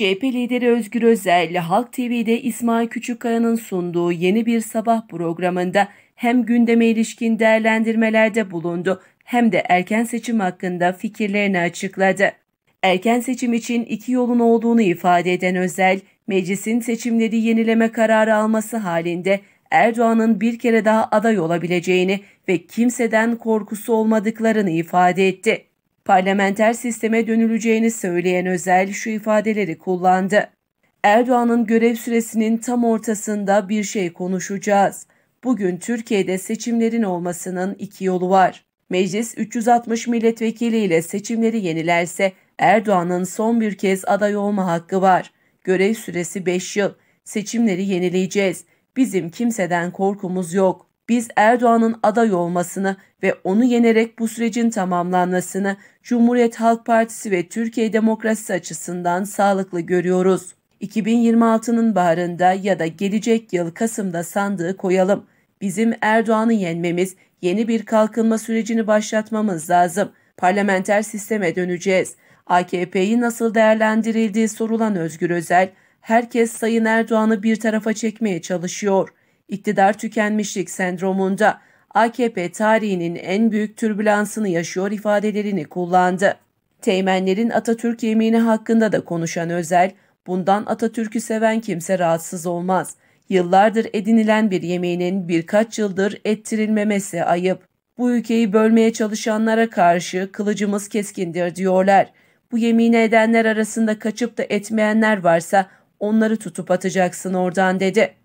CHP lideri Özgür Özel, Halk TV'de İsmail Küçükkaya'nın sunduğu yeni bir sabah programında hem gündeme ilişkin değerlendirmelerde bulundu hem de erken seçim hakkında fikirlerini açıkladı. Erken seçim için iki yolun olduğunu ifade eden Özel, meclisin seçimleri yenileme kararı alması halinde Erdoğan'ın bir kere daha aday olabileceğini ve kimseden korkusu olmadıklarını ifade etti parlamenter sisteme dönüleceğini söyleyen Özel şu ifadeleri kullandı. Erdoğan'ın görev süresinin tam ortasında bir şey konuşacağız. Bugün Türkiye'de seçimlerin olmasının iki yolu var. Meclis 360 milletvekiliyle seçimleri yenilerse Erdoğan'ın son bir kez aday olma hakkı var. Görev süresi 5 yıl. Seçimleri yenileyeceğiz. Bizim kimseden korkumuz yok biz Erdoğan'ın aday olmasını ve onu yenerek bu sürecin tamamlanmasını Cumhuriyet Halk Partisi ve Türkiye demokrasisi açısından sağlıklı görüyoruz. 2026'nın baharında ya da gelecek yıl Kasım'da sandığı koyalım. Bizim Erdoğan'ı yenmemiz, yeni bir kalkınma sürecini başlatmamız lazım. Parlamenter sisteme döneceğiz. AKP'yi nasıl değerlendirildiği sorulan Özgür Özel, herkes Sayın Erdoğan'ı bir tarafa çekmeye çalışıyor iktidar tükenmişlik sendromunda AKP tarihinin en büyük türbülansını yaşıyor ifadelerini kullandı. Teğmenlerin Atatürk yemini hakkında da konuşan Özel, bundan Atatürk'ü seven kimse rahatsız olmaz. Yıllardır edinilen bir yemeğinin birkaç yıldır ettirilmemesi ayıp. Bu ülkeyi bölmeye çalışanlara karşı kılıcımız keskindir diyorlar. Bu yemini edenler arasında kaçıp da etmeyenler varsa onları tutup atacaksın oradan dedi.